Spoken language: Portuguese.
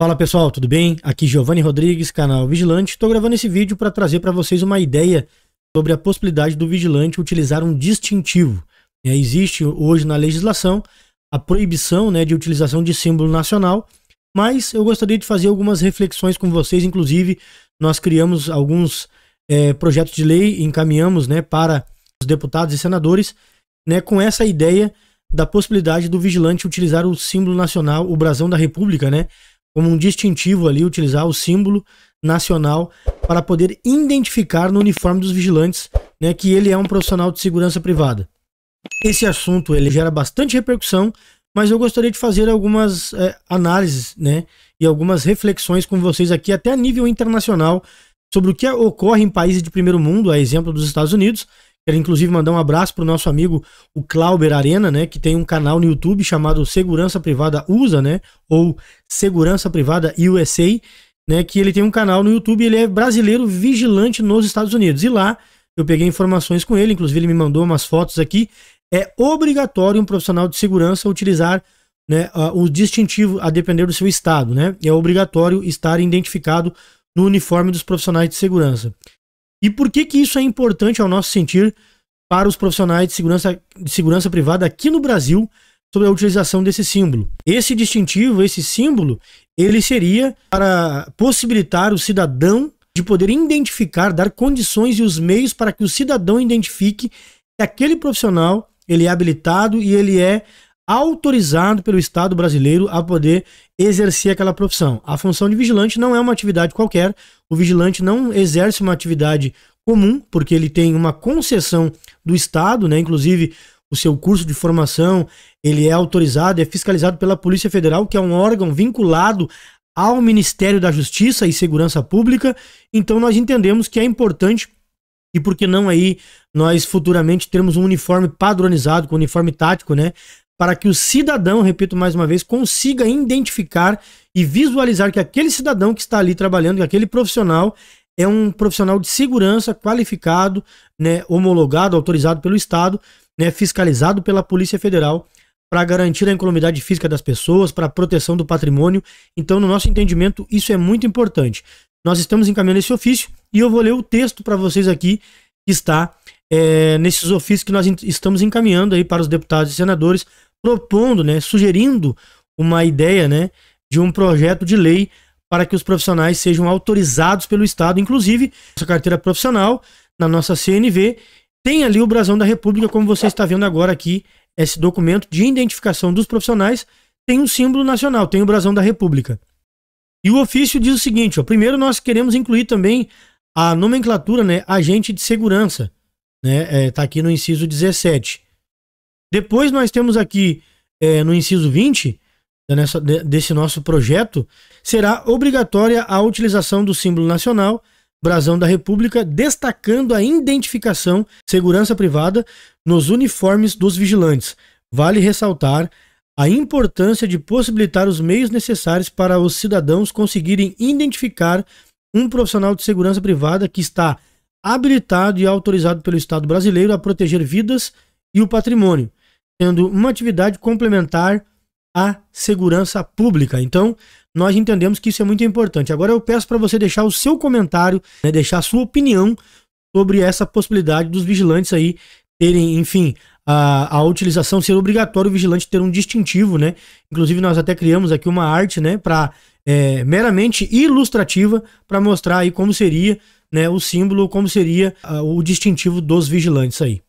Fala pessoal, tudo bem? Aqui Giovanni Rodrigues, canal Vigilante. Estou gravando esse vídeo para trazer para vocês uma ideia sobre a possibilidade do vigilante utilizar um distintivo. É, existe hoje na legislação a proibição né, de utilização de símbolo nacional, mas eu gostaria de fazer algumas reflexões com vocês. Inclusive, nós criamos alguns é, projetos de lei, encaminhamos né, para os deputados e senadores né, com essa ideia da possibilidade do vigilante utilizar o símbolo nacional, o brasão da República, né? como um distintivo ali, utilizar o símbolo nacional para poder identificar no uniforme dos vigilantes né, que ele é um profissional de segurança privada. Esse assunto ele gera bastante repercussão, mas eu gostaria de fazer algumas é, análises né, e algumas reflexões com vocês aqui, até a nível internacional, sobre o que ocorre em países de primeiro mundo, a exemplo dos Estados Unidos, Quero inclusive mandar um abraço pro nosso amigo o Clauber Arena, né, que tem um canal no YouTube chamado Segurança Privada USA, né, ou Segurança Privada USA, né, que ele tem um canal no YouTube, ele é brasileiro vigilante nos Estados Unidos. E lá eu peguei informações com ele, inclusive ele me mandou umas fotos aqui. É obrigatório um profissional de segurança utilizar né, o distintivo a depender do seu estado, né? É obrigatório estar identificado no uniforme dos profissionais de segurança. E por que, que isso é importante ao nosso sentir para os profissionais de segurança, de segurança privada aqui no Brasil sobre a utilização desse símbolo? Esse distintivo, esse símbolo, ele seria para possibilitar o cidadão de poder identificar, dar condições e os meios para que o cidadão identifique que aquele profissional ele é habilitado e ele é autorizado pelo Estado brasileiro a poder exercer aquela profissão. A função de vigilante não é uma atividade qualquer, o vigilante não exerce uma atividade comum, porque ele tem uma concessão do Estado, né? Inclusive, o seu curso de formação, ele é autorizado, é fiscalizado pela Polícia Federal, que é um órgão vinculado ao Ministério da Justiça e Segurança Pública. Então nós entendemos que é importante e por que não aí nós futuramente termos um uniforme padronizado, com um uniforme tático, né? para que o cidadão, repito mais uma vez, consiga identificar e visualizar que aquele cidadão que está ali trabalhando, que aquele profissional é um profissional de segurança qualificado, né, homologado, autorizado pelo Estado, né, fiscalizado pela Polícia Federal para garantir a incolumidade física das pessoas, para a proteção do patrimônio. Então, no nosso entendimento, isso é muito importante. Nós estamos encaminhando esse ofício e eu vou ler o texto para vocês aqui que está é, nesses ofícios que nós estamos encaminhando aí para os deputados e senadores propondo, né, sugerindo uma ideia, né, de um projeto de lei para que os profissionais sejam autorizados pelo Estado, inclusive essa carteira profissional na nossa CNV tem ali o brasão da República, como você está vendo agora aqui, esse documento de identificação dos profissionais tem um símbolo nacional, tem o brasão da República. E o ofício diz o seguinte: ó, primeiro nós queremos incluir também a nomenclatura, né, agente de segurança, né, é, tá aqui no inciso 17. Depois nós temos aqui é, no inciso 20 nessa, desse nosso projeto, será obrigatória a utilização do símbolo nacional, brasão da República, destacando a identificação segurança privada nos uniformes dos vigilantes. Vale ressaltar a importância de possibilitar os meios necessários para os cidadãos conseguirem identificar um profissional de segurança privada que está habilitado e autorizado pelo Estado brasileiro a proteger vidas e o patrimônio, sendo uma atividade complementar à segurança pública. Então, nós entendemos que isso é muito importante. Agora eu peço para você deixar o seu comentário, né, deixar a sua opinião sobre essa possibilidade dos vigilantes aí terem, enfim, a, a utilização ser obrigatório o vigilante ter um distintivo, né? Inclusive nós até criamos aqui uma arte, né, para é, meramente ilustrativa para mostrar aí como seria, né, o símbolo, como seria o distintivo dos vigilantes aí.